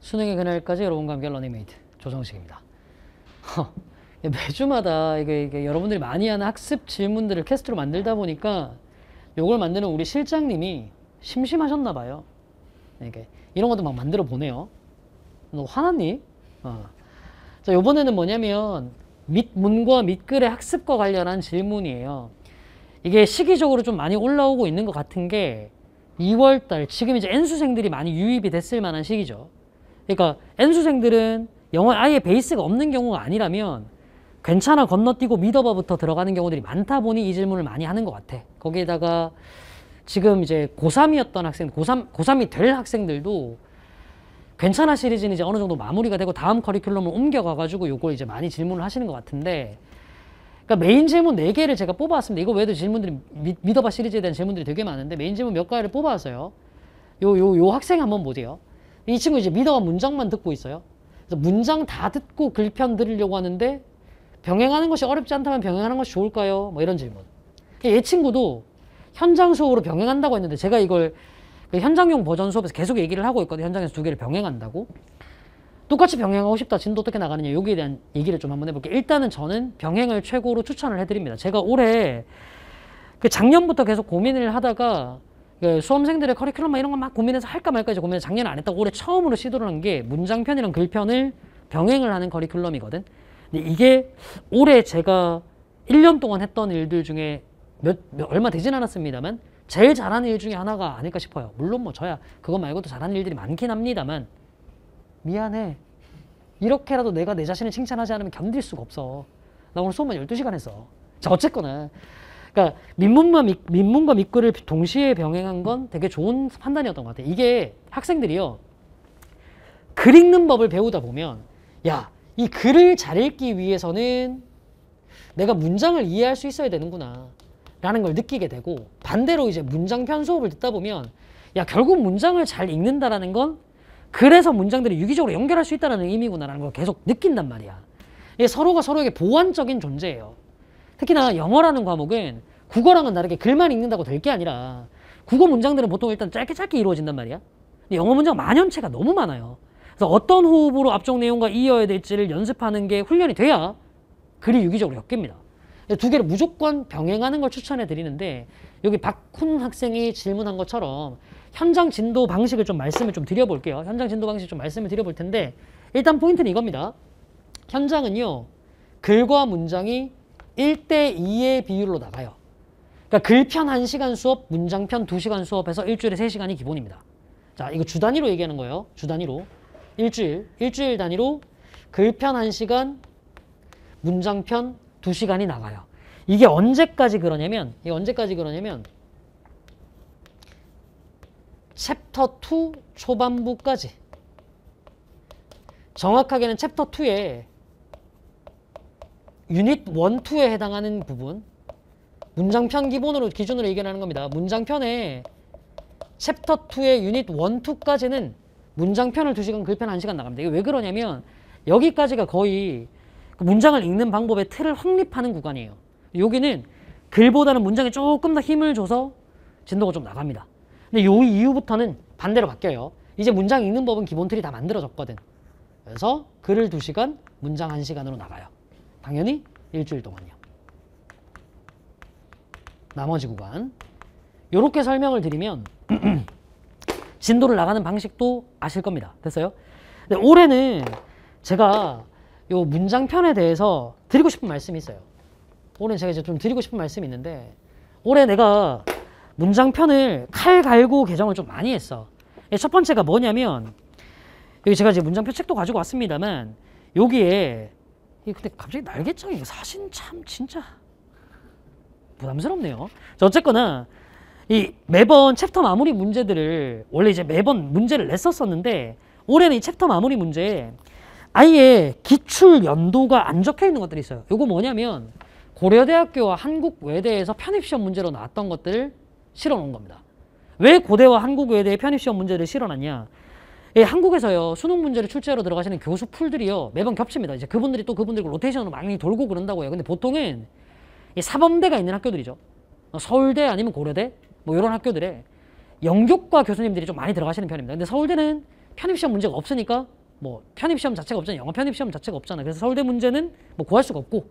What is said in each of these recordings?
수능의 그날까지 여러분과 함께 러닝메이트 조정식입니다. 매주마다 이게, 이게, 여러분들이 많이 하는 학습 질문들을 캐스트로 만들다 보니까 요걸 만드는 우리 실장님이 심심하셨나 봐요. 이게 이런 것도 막 만들어 보네요. 너 화났니? 어. 자, 요번에는 뭐냐면 밑문과 밑글의 학습과 관련한 질문이에요. 이게 시기적으로 좀 많이 올라오고 있는 것 같은 게 2월달 지금 이제 N수생들이 많이 유입이 됐을 만한 시기죠. 그러니까 N수생들은 영어 아예 베이스가 없는 경우가 아니라면 괜찮아 건너뛰고 믿어봐부터 들어가는 경우들이 많다 보니 이 질문을 많이 하는 것 같아. 거기에다가 지금 이제 고3이었던 학생, 고3, 고3이 될 학생들도 괜찮아 시리즈는 이제 어느 정도 마무리가 되고 다음 커리큘럼을 옮겨가가지고 요걸 이제 많이 질문을 하시는 것 같은데 그러니까 메인 질문 네개를 제가 뽑아왔습니다. 이거 외에도 질문들이 미, 믿어봐 시리즈에 대한 질문들이 되게 많은데 메인 질문 몇 가지를 뽑아왔어요. 요, 요, 요 학생 한번 보세요. 이 친구 이제 미어가 문장만 듣고 있어요. 그래서 문장 다 듣고 글편 들으려고 하는데 병행하는 것이 어렵지 않다면 병행하는 것이 좋을까요? 뭐 이런 질문. 그러니까 얘 친구도 현장 수업으로 병행한다고 했는데 제가 이걸 그 현장용 버전 수업에서 계속 얘기를 하고 있거든요. 현장에서 두 개를 병행한다고. 똑같이 병행하고 싶다. 진도 어떻게 나가느냐. 여기에 대한 얘기를 좀 한번 해볼게요. 일단은 저는 병행을 최고로 추천을 해드립니다. 제가 올해 그 작년부터 계속 고민을 하다가 그 수험생들의 커리큘럼 이런 거 막 고민해서 할까 말까 이제 고민해서 작년에 안 했다고 올해 처음으로 시도를 한 게 문장편이랑 글편을 병행을 하는 커리큘럼이거든. 근데 이게 올해 제가 1년 동안 했던 일들 중에 몇, 몇 얼마 되진 않았습니다만 제일 잘하는 일 중에 하나가 아닐까 싶어요. 물론 뭐 저야 그거 말고도 잘하는 일들이 많긴 합니다만 미안해. 이렇게라도 내가 내 자신을 칭찬하지 않으면 견딜 수가 없어. 나 오늘 수업만 12시간 했어. 자 어쨌거나 그러니까 민문과 미, 민문과 미꾸를 동시에 병행한 건 되게 좋은 판단이었던 것 같아요. 이게 학생들이요. 글 읽는 법을 배우다 보면 야, 이 글을 잘 읽기 위해서는 내가 문장을 이해할 수 있어야 되는구나. 라는 걸 느끼게 되고 반대로 이제 문장 편 수업을 듣다 보면 야, 결국 문장을 잘 읽는다라는 건 그래서 문장들이 유기적으로 연결할 수 있다는 의미구나라는 걸 계속 느낀단 말이야. 서로가 서로에게 보완적인 존재예요. 특히나 영어라는 과목은 국어랑은 다르게 글만 읽는다고 될 게 아니라 국어 문장들은 보통 일단 짧게 짧게 이루어진단 말이야. 근데 영어 문장 만연체가 너무 많아요. 그래서 어떤 호흡으로 앞쪽 내용과 이어야 될지를 연습하는 게 훈련이 돼야 글이 유기적으로 엮입니다. 두 개를 무조건 병행하는 걸 추천해 드리는데 여기 박훈 학생이 질문한 것처럼 현장 진도 방식을 좀 말씀을 좀 드려볼게요. 현장 진도 방식 좀 말씀을 드려볼 텐데 일단 포인트는 이겁니다. 현장은요 글과 문장이 1대2의 비율로 나가요. 그러니까 글편 1시간 수업, 문장편 2시간 수업에서 일주일에 3시간이 기본입니다. 자, 이거 주 단위로 얘기하는 거예요. 주 단위로. 일주일, 일주일 단위로 글편 1시간, 문장편 2시간이 나가요. 이게 언제까지 그러냐면, 이게 언제까지 그러냐면, 챕터 2 초반부까지. 정확하게는 챕터 2에 유닛 1, 2에 해당하는 부분 문장편 기본으로 기준으로 얘기하는 겁니다. 문장편에 챕터 2의 유닛 1, 2까지는 문장편을 2시간, 글편 1시간 나갑니다. 이게 왜 그러냐면 여기까지가 거의 그 문장을 읽는 방법의 틀을 확립하는 구간이에요. 여기는 글보다는 문장에 조금 더 힘을 줘서 진도가 좀 나갑니다. 근데 요 이후부터는 반대로 바뀌어요. 이제 문장 읽는 법은 기본 틀이 다 만들어졌거든. 그래서 글을 2시간, 문장 1시간으로 나가요. 당연히 일주일 동안요. 나머지 구간. 이렇게 설명을 드리면 진도를 나가는 방식도 아실 겁니다. 됐어요? 근데 올해는 제가 요 문장편에 대해서 드리고 싶은 말씀이 있어요. 올해 제가 이제 좀 드리고 싶은 말씀이 있는데 올해 내가 문장편을 칼 갈고 개정을 좀 많이 했어. 예, 첫 번째가 뭐냐면 여기 제가 이제 문장표 책도 가지고 왔습니다만 여기에 이 근데 갑자기 날개짝 이거 이 사진 참 진짜 부담스럽네요. 자, 어쨌거나 이 매번 챕터 마무리 문제들을 원래 이제 매번 문제를 냈었었는데 올해는 이 챕터 마무리 문제에 아예 기출 연도가 안 적혀 있는 것들이 있어요. 요거 뭐냐면 고려대학교와 한국외대에서 편입시험 문제로 나왔던 것들 실어 놓은 겁니다. 왜 고대와 한국외대의 편입시험 문제를 실어 놨냐? 예, 한국에서요 수능 문제를 출제하러 들어가시는 교수 풀들이요 매번 겹칩니다. 이제 그분들이 또 그분들과 로테이션으로 많이 돌고 그런다고요. 근데 보통은 예, 사범대가 있는 학교들이죠. 어, 서울대 아니면 고려대 뭐 이런 학교들에 영교과 교수님들이 좀 많이 들어가시는 편입니다. 근데 서울대는 편입시험 문제가 없으니까 뭐 편입시험 자체가 없잖아요. 영어 편입시험 자체가 없잖아요. 그래서 서울대 문제는 뭐 구할 수가 없고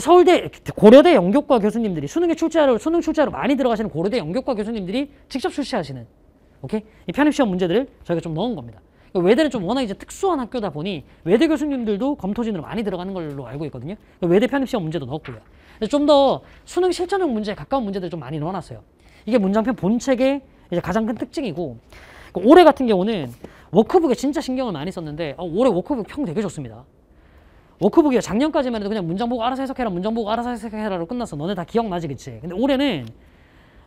서울대 고려대 영교과 교수님들이 수능에 출제하러 수능 출제하러 많이 들어가시는 고려대 영교과 교수님들이 직접 출시하시는 오케이? 이 편입시험 문제들을 저희가 좀 넣은 겁니다. 그러니까 외대는 좀 워낙 이제 특수한 학교다 보니 외대 교수님들도 검토진으로 많이 들어가는 걸로 알고 있거든요. 그러니까 외대 편입시험 문제도 넣었고요. 좀 더 수능 실전형 문제에 가까운 문제들 좀 많이 넣어놨어요. 이게 문장편 본책의 이제 가장 큰 특징이고 그 올해 같은 경우는 워크북에 진짜 신경을 많이 썼는데 어, 올해 워크북 평 되게 좋습니다. 워크북이 작년까지만 해도 그냥 문장 보고 알아서 해석해라 문장 보고 알아서 해석해라로 끝나서 너네 다 기억나지 그치 근데 올해는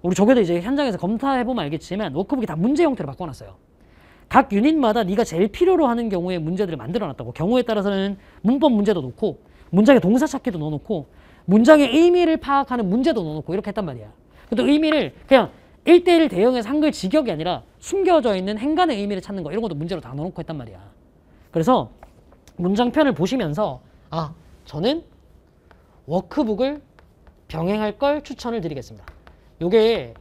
우리 조교도 이제 현장에서 검사해보면 알겠지만 워크북이 다 문제 형태로 바꿔놨어요. 각 유닛마다 네가 제일 필요로 하는 경우에 문제들을 만들어놨다고 경우에 따라서는 문법 문제도 넣고 문장의 동사 찾기도 넣어놓고 문장의 의미를 파악하는 문제도 넣어놓고 이렇게 했단 말이야. 또 의미를 그냥 일대일 대응에서 한글 직역이 아니라 숨겨져 있는 행간의 의미를 찾는 거 이런 것도 문제로 다 넣어놓고 했단 말이야. 그래서 문장편을 보시면서 아 저는 워크북을 병행할 걸 추천을 드리겠습니다. 이게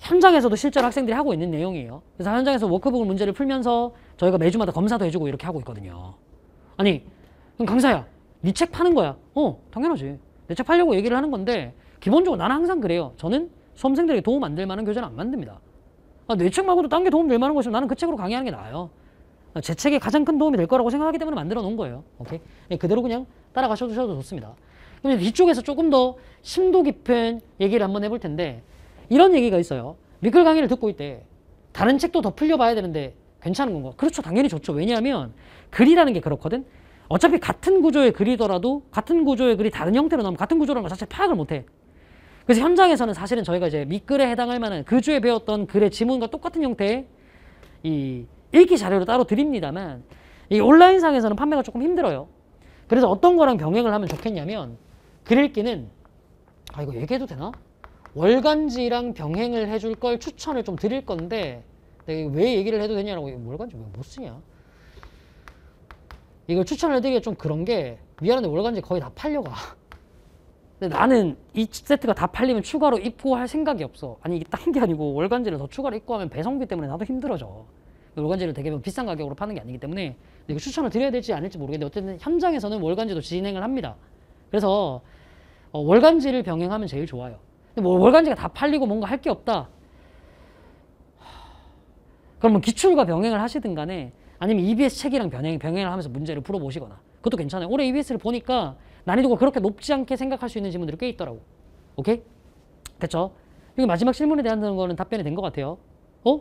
현장에서도 실제로 학생들이 하고 있는 내용이에요. 그래서 현장에서 워크북 을 문제를 풀면서 저희가 매주마다 검사도 해주고 이렇게 하고 있거든요. 아니, 그럼 강사야, 네 책 파는 거야. 어, 당연하지. 내 책 팔려고 얘기를 하는 건데 기본적으로 나는 항상 그래요. 저는 수험생들에게 도움 안 될 만한 교재는 안 만듭니다. 아, 내책 말고도 딴게 도움 될 만한 것이면 나는 그 책으로 강의하는 게 나아요. 아, 제책에 가장 큰 도움이 될 거라고 생각하기 때문에 만들어 놓은 거예요. 오케이? 예, 그대로 그냥 따라가셔도 좋습니다. 그럼 이쪽에서 조금 더 심도 깊은 얘기를 한번 해볼 텐데 이런 얘기가 있어요. 미끌 강의를 듣고 있대. 다른 책도 더 풀려봐야 되는데 괜찮은 건가? 그렇죠. 당연히 좋죠. 왜냐하면 글이라는 게 그렇거든. 어차피 같은 구조의 글이더라도 같은 구조의 글이 다른 형태로 나오면 같은 구조라는 걸 자체 파악을 못해. 그래서 현장에서는 사실은 저희가 이제 밑글에 해당할 만한 그 주에 배웠던 글의 지문과 똑같은 형태의 이 읽기 자료를 따로 드립니다만 이 온라인상에서는 판매가 조금 힘들어요. 그래서 어떤 거랑 병행을 하면 좋겠냐면 글 읽기는 아 이거 얘기해도 되나? 월간지랑 병행을 해줄 걸 추천을 좀 드릴 건데 왜 얘기를 해도 되냐라고 월간지 왜 못 쓰냐 이걸 추천을 드리기가 좀 그런 게 미안한데 월간지 거의 다 팔려가 근데 나는 이 세트가 다 팔리면 추가로 입고할 생각이 없어 아니 이게 딴 게 아니고 월간지를 더 추가로 입고하면 배송비 때문에 나도 힘들어져 월간지를 되게 비싼 가격으로 파는 게 아니기 때문에 이거 추천을 드려야 될지 아닐지 모르겠는데 어쨌든 현장에서는 월간지도 진행을 합니다 그래서 어, 월간지를 병행하면 제일 좋아요 근데 뭐 월간지가 다 팔리고 뭔가 할 게 없다. 그러면 뭐 기출과 병행을 하시든 간에 아니면 EBS 책이랑 병행, 병행을 하면서 문제를 풀어보시거나 그것도 괜찮아요. 올해 EBS를 보니까 난이도가 그렇게 높지 않게 생각할 수 있는 질문들이 꽤 있더라고. 오케이? 됐죠? 여기 마지막 질문에 대한 거는 답변이 된 것 같아요. 어?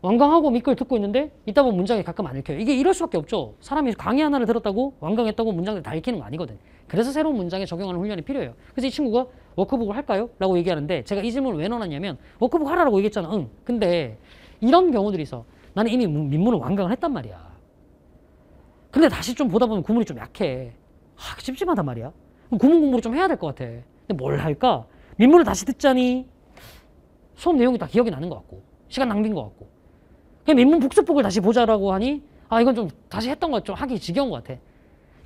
완강하고 미끌 듣고 있는데 이따 보면 문장이 가끔 안 읽혀요. 이게 이럴 수밖에 없죠. 사람이 강의 하나를 들었다고 완강했다고 문장을 다 읽히는 거 아니거든. 그래서 새로운 문장에 적용하는 훈련이 필요해요. 그래서 이 친구가 워크북을 할까요? 라고 얘기하는데 제가 이 질문을 왜 넣어놨냐면 워크북 하라라고 얘기했잖아. 응. 근데 이런 경우들이 있어. 나는 이미 민문을 완강을 했단 말이야. 근데 다시 좀 보다 보면 구문이 좀 약해. 아, 찝찝하단 말이야. 구문 공부를 좀 해야 될 것 같아. 근데 뭘 할까? 민문을 다시 듣자니 수업 내용이 다 기억이 나는 것 같고 시간 낭비인 것 같고 그냥 민문 복습복을 다시 보자라고 하니 아 이건 좀 다시 했던 것좀 하기 지겨운 것 같아.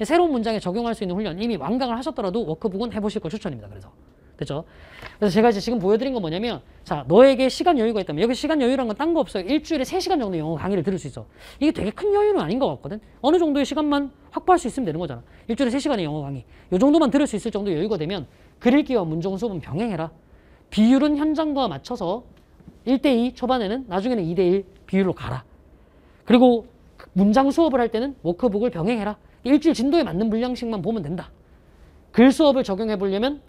예, 새로운 문장에 적용할 수 있는 훈련 이미 완강을 하셨더라도 워크북은 해보실 걸 추천입니다. 그래서 그죠 그래서 제가 이제 지금 보여드린 건 뭐냐면 자 너에게 시간 여유가 있다면 여기 시간 여유란 건딴 거 없어요. 일주일에 세시간 정도 영어 강의를 들을 수 있어. 이게 되게 큰 여유는 아닌 것 같거든. 어느 정도의 시간만 확보할 수 있으면 되는 거잖아. 일주일에 세시간의 영어 강의. 이 정도만 들을 수 있을 정도 여유가 되면 그릴기와 문정 수업은 병행해라. 비율은 현장과 맞춰서 일대이 초반에는 나중에는 이대일 비율로 가라. 그리고 문장 수업을 할 때는 워크북을 병행해라. 일주일 진도에 맞는 물량씩만 보면 된다. 글 수업을 적용해 보려면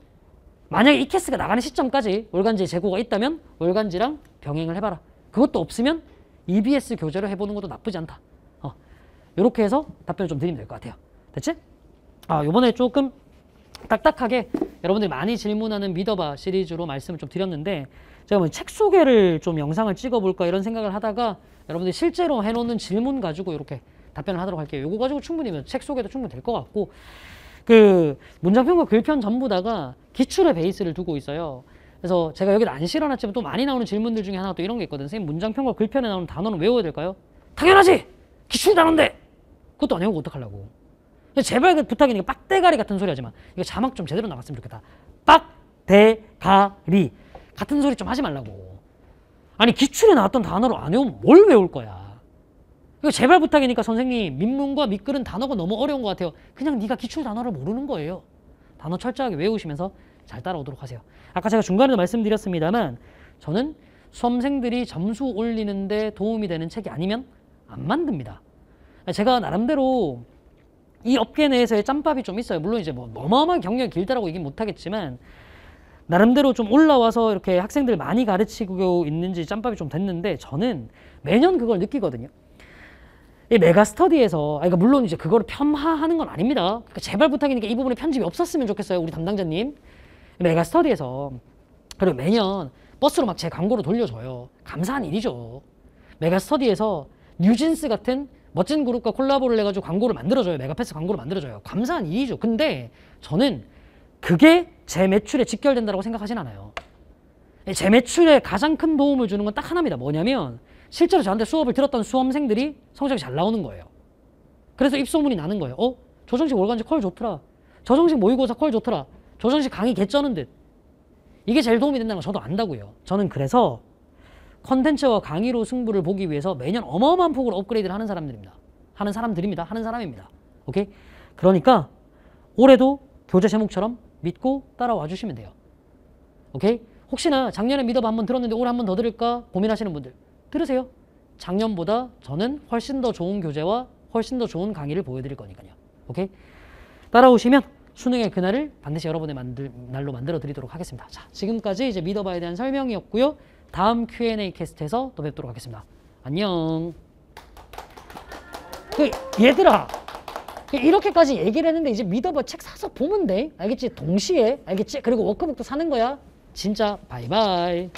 만약에 이케스가 나가는 시점까지 월간지 재고가 있다면 월간지랑 병행을 해봐라. 그것도 없으면 EBS 교재를 해보는 것도 나쁘지 않다. 어, 이렇게 해서 답변을 좀 드리면 될 것 같아요. 대체? 아, 요번에 조금 딱딱하게 여러분들이 많이 질문하는 믿어봐 시리즈로 말씀을 좀 드렸는데 제가 책 소개를 좀 영상을 찍어볼까 이런 생각을 하다가 여러분들이 실제로 해놓는 질문 가지고 이렇게 답변을 하도록 할게요. 이거 가지고 충분히 뭐 책속에도 충분히 될 것 같고 그문장평과 글편 전부 다가 기출의 베이스를 두고 있어요. 그래서 제가 여기를 안 실어놨지만 또 많이 나오는 질문들 중에 하나 가또 이런 게 있거든요. 선생님 문장평과 글편에 나오는 단어는 외워야 될까요? 당연하지! 기출 단어인데! 그것도 안 외우고 어떡하려고. 제발 그 부탁이니까 빡대가리 같은 소리 하지 마. 이거 자막 좀 제대로 나갔으면 좋겠다. 빡대가리 같은 소리 좀 하지 말라고. 아니 기출에 나왔던 단어로 안 외우면 뭘 외울 거야. 이거 그러니까 제발 부탁이니까 선생님 민문과 미끄는 단어가 너무 어려운 것 같아요. 그냥 네가 기출 단어를 모르는 거예요. 단어 철저하게 외우시면서 잘 따라오도록 하세요. 아까 제가 중간에도 말씀드렸습니다만 저는 수험생들이 점수 올리는데 도움이 되는 책이 아니면 안 만듭니다. 제가 나름대로 이 업계 내에서의 짬밥이 좀 있어요. 물론 이제 뭐 어마어마한 경력이 길다라고 얘기 못하겠지만 나름대로 좀 올라와서 이렇게 학생들 많이 가르치고 있는지 짬밥이 좀 됐는데 저는 매년 그걸 느끼거든요. 이 메가스터디에서 아, 그러니까 물론 이제 그거를 편하하는 건 아닙니다. 그러니까 제발 부탁이니까 이 부분에 편집이 없었으면 좋겠어요. 우리 담당자님. 메가스터디에서 그리고 매년 버스로 막 제 광고를 돌려줘요. 감사한 일이죠. 메가스터디에서 뉴진스 같은 멋진 그룹과 콜라보를 해가지고 광고를 만들어줘요. 메가패스 광고를 만들어줘요. 감사한 일이죠. 근데 저는 그게 제 매출에 직결된다고 생각하진 않아요. 제 매출에 가장 큰 도움을 주는 건 딱 하나입니다. 뭐냐면 실제로 저한테 수업을 들었던 수험생들이 성적이 잘 나오는 거예요. 그래서 입소문이 나는 거예요. 어? 조정식 월간지 퀄 좋더라. 조정식 모의고사 퀄 좋더라. 조정식 강의 개쩌는 듯. 이게 제일 도움이 된다는 걸 저도 안다고요. 저는 그래서 컨텐츠와 강의로 승부를 보기 위해서 매년 어마어마한 폭으로 업그레이드를 하는 사람들입니다. 하는 사람들입니다. 하는 사람입니다. 오케이? 그러니까 올해도 교재 제목처럼 믿고 따라와 주시면 돼요. 오케이? 혹시나 작년에 믿어봐 한 번 들었는데 올해 한 번 더 들을까 고민하시는 분들 들으세요. 작년보다 저는 훨씬 더 좋은 교재와 훨씬 더 좋은 강의를 보여드릴 거니까요. 오케이? 따라오시면 수능의 그날을 반드시 여러분의 만들, 날로 만들어 드리도록 하겠습니다. 자, 지금까지 이제 믿어봐에 대한 설명이었고요. 다음 Q&A 캐스트에서 또 뵙도록 하겠습니다. 안녕. 그, 얘들아. 그 이렇게까지 얘기를 했는데 이제 믿어봐 책 사서 보면 돼. 알겠지? 동시에. 알겠지? 그리고 워크북도 사는 거야. 진짜 바이바이.